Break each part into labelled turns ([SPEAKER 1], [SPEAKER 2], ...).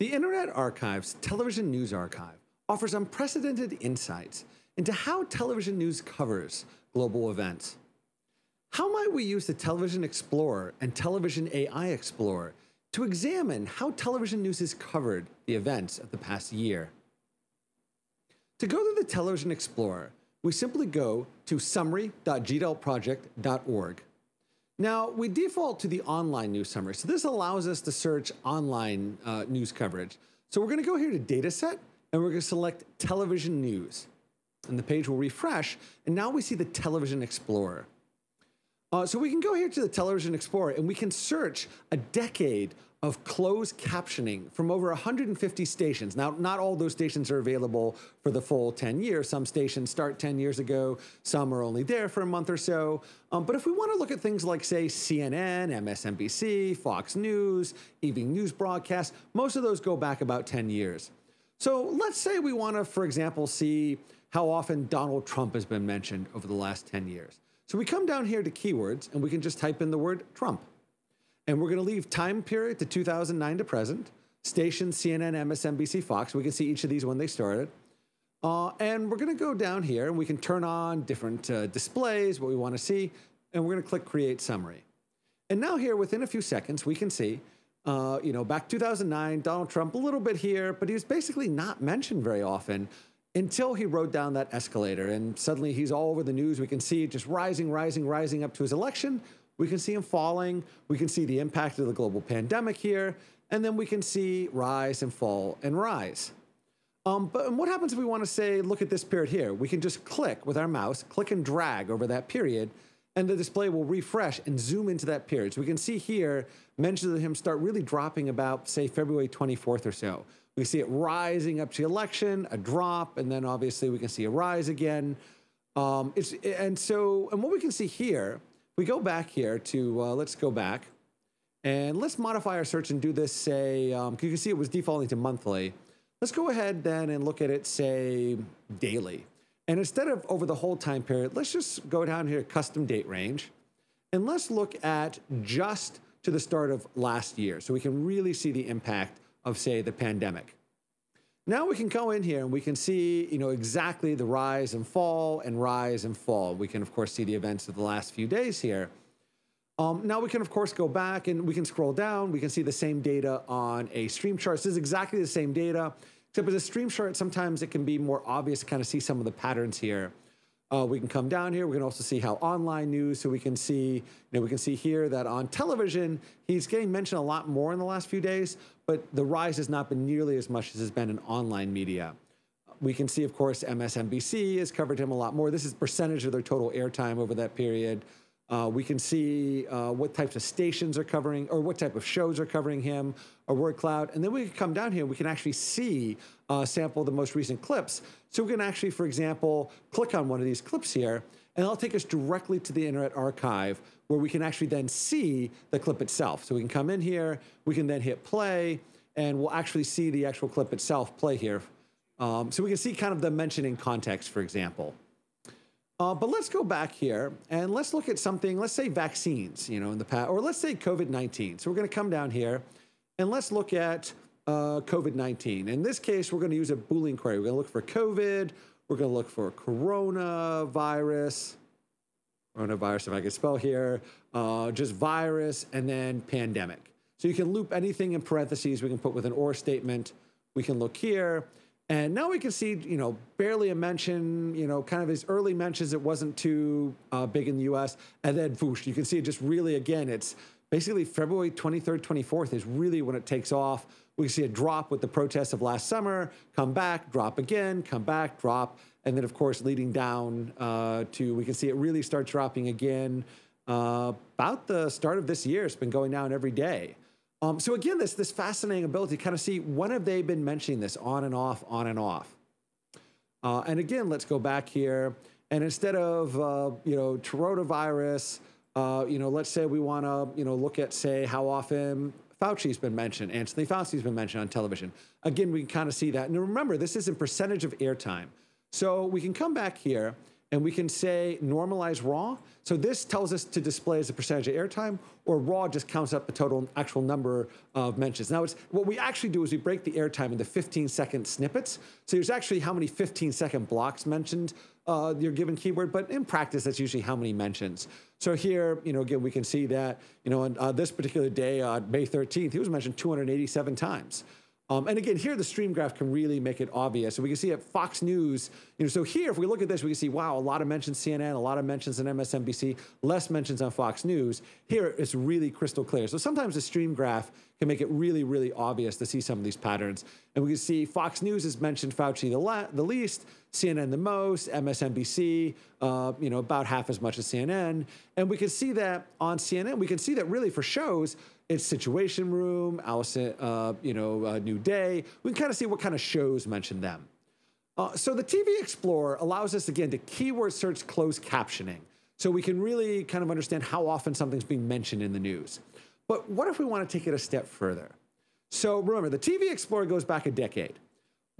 [SPEAKER 1] The Internet Archive's Television News Archive offers unprecedented insights into how television news covers global events. How might we use the Television Explorer and Television AI Explorer to examine how television news has covered the events of the past year? To go to the Television Explorer, we simply go to summary.gdelproject.org. Now, we default to the online news summary. So this allows us to search online uh, news coverage. So we're gonna go here to data set and we're gonna select television news. And the page will refresh. And now we see the television explorer. Uh, so we can go here to the Television Explorer and we can search a decade of closed captioning from over 150 stations. Now, not all those stations are available for the full 10 years. Some stations start 10 years ago, some are only there for a month or so. Um, but if we want to look at things like, say, CNN, MSNBC, Fox News, evening news broadcasts, most of those go back about 10 years. So let's say we want to, for example, see how often Donald Trump has been mentioned over the last 10 years. So we come down here to keywords and we can just type in the word Trump. And we're going to leave time period to 2009 to present, station CNN, MSNBC, Fox. We can see each of these when they started. Uh, and we're going to go down here and we can turn on different uh, displays, what we want to see, and we're going to click Create Summary. And now here, within a few seconds, we can see, uh, you know, back 2009, Donald Trump a little bit here, but he was basically not mentioned very often until he rode down that escalator and suddenly he's all over the news. We can see it just rising, rising, rising up to his election. We can see him falling. We can see the impact of the global pandemic here. And then we can see rise and fall and rise. Um, but what happens if we want to say, look at this period here? We can just click with our mouse, click and drag over that period, and the display will refresh and zoom into that period. So we can see here mentions of him start really dropping about, say, February 24th or so. We see it rising up to the election, a drop, and then obviously we can see a rise again. Um, it's, and so, and what we can see here, we go back here to, uh, let's go back and let's modify our search and do this, say, um, you can see it was defaulting to monthly. Let's go ahead then and look at it, say, daily. And instead of over the whole time period, let's just go down here, custom date range, and let's look at just to the start of last year. So we can really see the impact of, say, the pandemic. Now we can go in here and we can see, you know, exactly the rise and fall and rise and fall. We can, of course, see the events of the last few days here. Um, now we can, of course, go back and we can scroll down. We can see the same data on a stream chart. this is exactly the same data, except as a stream chart, sometimes it can be more obvious to kind of see some of the patterns here. Uh, we can come down here. We can also see how online news. So we can see, you know, we can see here that on television, he's getting mentioned a lot more in the last few days, but the rise has not been nearly as much as has been in online media. We can see, of course, MSNBC has covered him a lot more. This is percentage of their total airtime over that period. Uh, we can see uh, what types of stations are covering or what type of shows are covering him or word cloud. And then we can come down here and we can actually see, uh, sample the most recent clips. So we can actually, for example, click on one of these clips here and it'll take us directly to the Internet Archive where we can actually then see the clip itself. So we can come in here, we can then hit play and we'll actually see the actual clip itself play here. Um, so we can see kind of the mentioning context, for example. Uh, but let's go back here and let's look at something. Let's say vaccines, you know, in the past, or let's say COVID 19. So we're going to come down here and let's look at uh, COVID 19. In this case, we're going to use a Boolean query. We're going to look for COVID. We're going to look for coronavirus, coronavirus, if I can spell here, uh, just virus, and then pandemic. So you can loop anything in parentheses. We can put with an or statement. We can look here. And now we can see, you know, barely a mention, you know, kind of his early mentions, it wasn't too uh, big in the US. And then, whoosh, you can see it just really, again, it's basically February 23rd, 24th is really when it takes off. We see a drop with the protests of last summer, come back, drop again, come back, drop. And then, of course, leading down uh, to, we can see it really start dropping again uh, about the start of this year. It's been going down every day. Um, so again, this this fascinating ability to kind of see when have they been mentioning this on and off, on and off. Uh, and again, let's go back here. And instead of uh, you know coronavirus, uh, you know, let's say we want to you know look at say how often Fauci's been mentioned, Anthony Fauci's been mentioned on television. Again, we can kind of see that. And remember, this isn't percentage of airtime, so we can come back here and we can say normalize raw. So this tells us to display as a percentage of airtime, or raw just counts up the total actual number of mentions. Now, it's what we actually do is we break the airtime into 15 second snippets. So here's actually how many 15 second blocks mentioned uh, your given keyword, but in practice, that's usually how many mentions. So here, you know, again, we can see that, you know, on uh, this particular day, uh, May 13th, he was mentioned 287 times. Um, and again, here the stream graph can really make it obvious. So we can see at Fox News, you know, so here if we look at this, we can see, wow, a lot of mentions CNN, a lot of mentions on MSNBC, less mentions on Fox News. Here it's really crystal clear. So sometimes the stream graph can make it really, really obvious to see some of these patterns. And we can see Fox News has mentioned Fauci the, the least, CNN the most, MSNBC, uh, you know, about half as much as CNN. And we can see that on CNN, we can see that really for shows, it's Situation Room, Allison, uh, you know, uh, New Day. We can kind of see what kind of shows mention them. Uh, so the TV Explorer allows us again to keyword search closed captioning, so we can really kind of understand how often something's being mentioned in the news. But what if we want to take it a step further? So remember, the TV Explorer goes back a decade.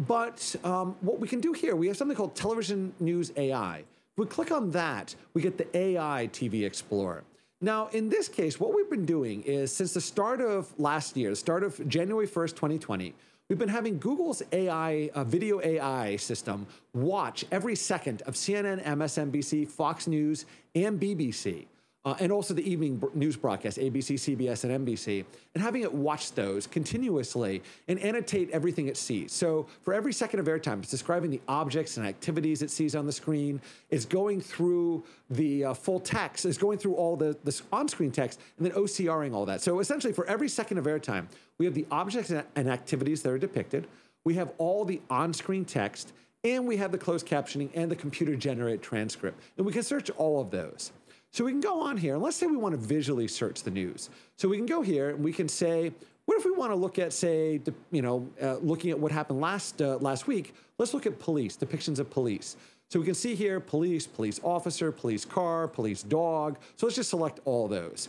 [SPEAKER 1] But um, what we can do here, we have something called Television News AI. If we click on that, we get the AI TV Explorer. Now, in this case, what we've been doing is since the start of last year, the start of January 1st, 2020, we've been having Google's AI, uh, video AI system watch every second of CNN, MSNBC, Fox News, and BBC uh, and also the evening news broadcast, ABC, CBS, and NBC, and having it watch those continuously and annotate everything it sees. So for every second of airtime, it's describing the objects and activities it sees on the screen, it's going through the uh, full text, it's going through all the, the on screen text, and then OCRing all that. So essentially, for every second of airtime, we have the objects and activities that are depicted, we have all the on screen text, and we have the closed captioning and the computer generated transcript. And we can search all of those. So we can go on here, and let's say we want to visually search the news. So we can go here and we can say, what if we want to look at, say, you know, uh, looking at what happened last uh, last week? Let's look at police depictions of police. So we can see here police, police officer, police car, police dog. So let's just select all those.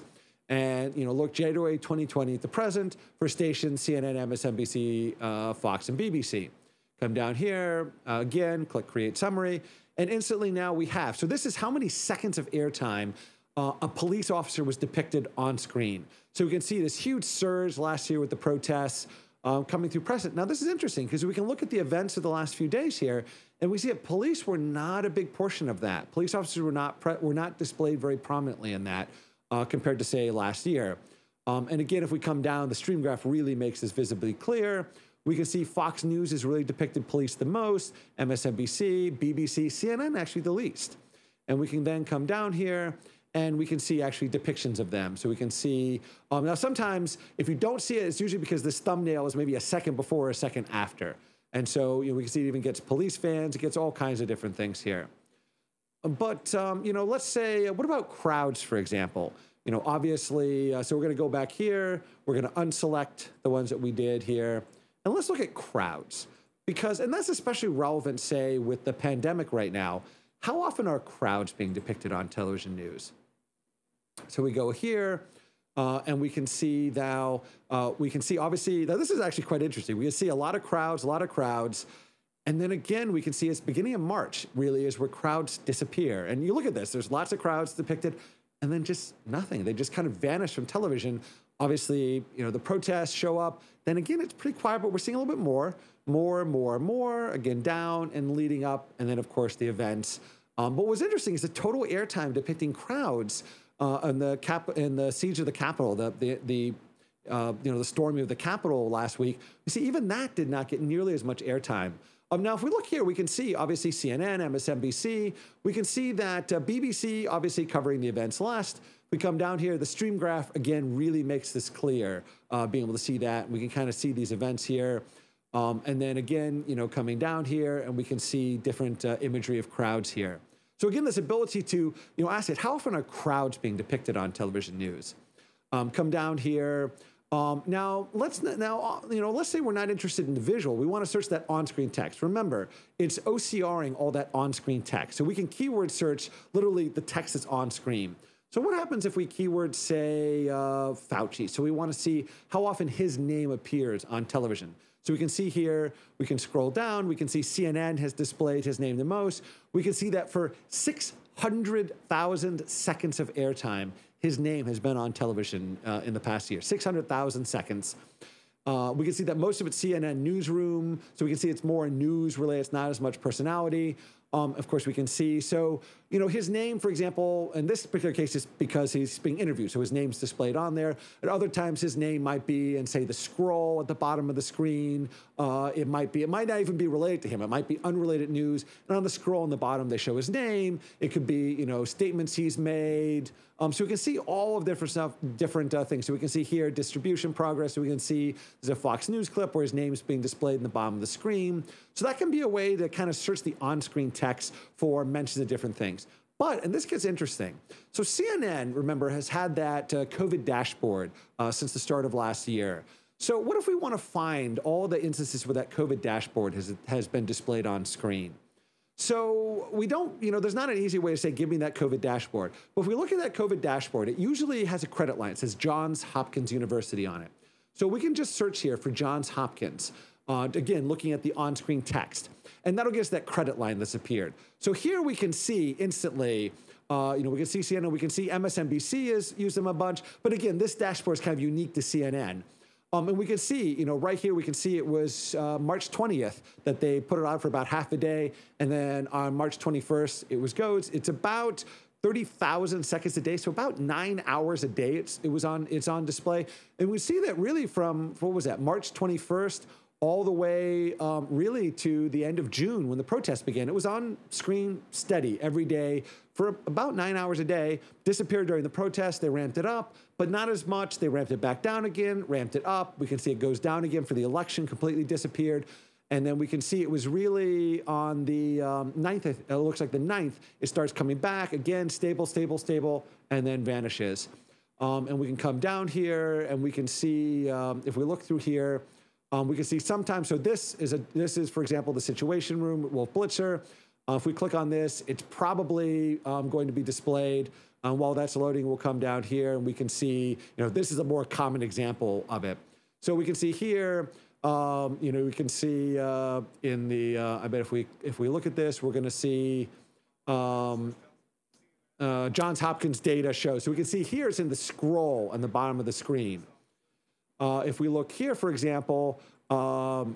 [SPEAKER 1] And, you know, look January 2020 at the present for stations CNN, MSNBC, uh, Fox, and BBC. Come down here uh, again, click create summary and instantly now we have. So this is how many seconds of airtime uh, a police officer was depicted on screen. So we can see this huge surge last year with the protests um, coming through present. Now this is interesting because we can look at the events of the last few days here, and we see that police were not a big portion of that. Police officers were not were not displayed very prominently in that uh, compared to say last year. Um, and again, if we come down, the stream graph really makes this visibly clear we can see Fox News has really depicted police the most, MSNBC, BBC, CNN actually the least. And we can then come down here and we can see actually depictions of them. So we can see, um, now sometimes if you don't see it, it's usually because this thumbnail is maybe a second before or a second after. And so you know, we can see it even gets police fans, it gets all kinds of different things here. Um, but um, you know, let's say, uh, what about crowds, for example? You know, obviously, uh, so we're going to go back here. We're going to unselect the ones that we did here. And let's look at crowds because, and that's especially relevant, say, with the pandemic right now. How often are crowds being depicted on television news? So we go here. Uh, and we can see now, uh, we can see obviously, now this is actually quite interesting. We can see a lot of crowds, a lot of crowds. And then again, we can see it's beginning of March, really, is where crowds disappear. And you look at this, there's lots of crowds depicted, and then just nothing. They just kind of vanish from television obviously, you know, the protests show up. Then again, it's pretty quiet, but we're seeing a little bit more, more, more, more, again, down and leading up. And then, of course, the events. Um, but what's interesting is the total airtime depicting crowds uh, in, the cap- in the siege of the Capitol, the, the, the uh, you know, the storming of the Capitol last week. You see, even that did not get nearly as much airtime. Um, now, if we look here, we can see obviously CNN, MSNBC. We can see that uh, BBC obviously covering the events last we come down here, the stream graph, again, really makes this clear, uh, being able to see that. We can kind of see these events here. Um, and then again, you know, coming down here, and we can see different uh, imagery of crowds here. So again, this ability to, you know, ask it, how often are crowds being depicted on television news? Um, come down here. Um, now let's now you know let's say we're not interested in the visual. We want to search that on-screen text. Remember, it's OCRing all that on-screen text, so we can keyword search literally the text that's on screen. So what happens if we keyword say uh, Fauci? So we want to see how often his name appears on television. So we can see here, we can scroll down, we can see CNN has displayed his name the most. We can see that for 600,000 seconds of airtime, his name has been on television uh, in the past year. 600,000 seconds. Uh, we can see that most of it's CNN newsroom, so we can see it's more news related. It's not as much personality. Um, of course, we can see so you know, his name, for example, in this particular case is because he's being interviewed, so his name's displayed on there. At other times, his name might be in, say, the scroll at the bottom of the screen. Uh, it might be, it might not even be related to him. It might be unrelated news. And on the scroll on the bottom, they show his name. It could be, you know, statements he's made. Um, so we can see all of different stuff, different uh, things. So we can see here distribution progress. So we can see there's a Fox News clip where his name's being displayed in the bottom of the screen. So that can be a way to kind of search the on-screen text for mentions of different things. But, and this gets interesting. So, CNN, remember, has had that uh, COVID dashboard uh, since the start of last year. So, what if we want to find all the instances where that COVID dashboard has, has been displayed on screen? So, we don't, you know, there's not an easy way to say, give me that COVID dashboard. But if we look at that COVID dashboard, it usually has a credit line. It says Johns Hopkins University on it. So, we can just search here for Johns Hopkins uh, again, looking at the on screen text. And that'll give us that credit line that's appeared. So here we can see instantly. Uh, you know, we can see CNN, we can see MSNBC is using them a bunch, but again, this dashboard is kind of unique to CNN. Um, and we can see, you know, right here, we can see it was uh, March 20th that they put it on for about half a day. And then on March 21st, it was goes. It's about 30,000 seconds a day. So about nine hours a day it's, it was on, it's on display. And we see that really from, what was that, March 21st all the way um, really to the end of June when the protests began. It was on screen steady every day for about nine hours a day. Disappeared during the protests. They ramped it up, but not as much. They ramped it back down again, ramped it up. We can see it goes down again for the election, completely disappeared. And then we can see it was really on the um, ninth, it looks like the ninth, it starts coming back again, stable, stable, stable, and then vanishes. Um, and we can come down here and we can see, um, if we look through here, um, we can see sometimes, so this is, a, this is, for example, the situation room Wolf Blitzer. Uh, if we click on this, it's probably um, going to be displayed. Um, while that's loading, we'll come down here and we can see, you know, this is a more common example of it. So we can see here, um, you know, we can see uh, in the, uh, I bet if we, if we look at this, we're going to see um, uh, Johns Hopkins data show. So we can see here it's in the scroll on the bottom of the screen. Uh, if we look here, for example, um,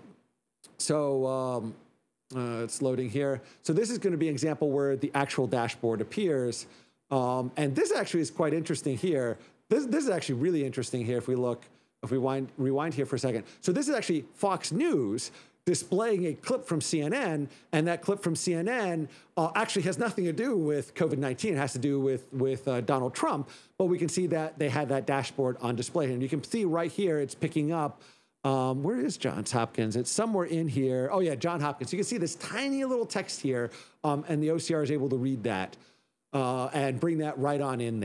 [SPEAKER 1] so um, uh, it's loading here. So this is going to be an example where the actual dashboard appears. Um, and this actually is quite interesting here. This, this is actually really interesting here if we look, if we wind, rewind here for a second. So this is actually Fox News displaying a clip from CNN, and that clip from CNN uh, actually has nothing to do with COVID 19. It has to do with, with uh, Donald Trump. But we can see that they had that dashboard on display. And you can see right here, it's picking up. Um, where is Johns Hopkins? It's somewhere in here. Oh, yeah, John Hopkins. You can see this tiny little text here, um, and the OCR is able to read that uh, and bring that right on in there.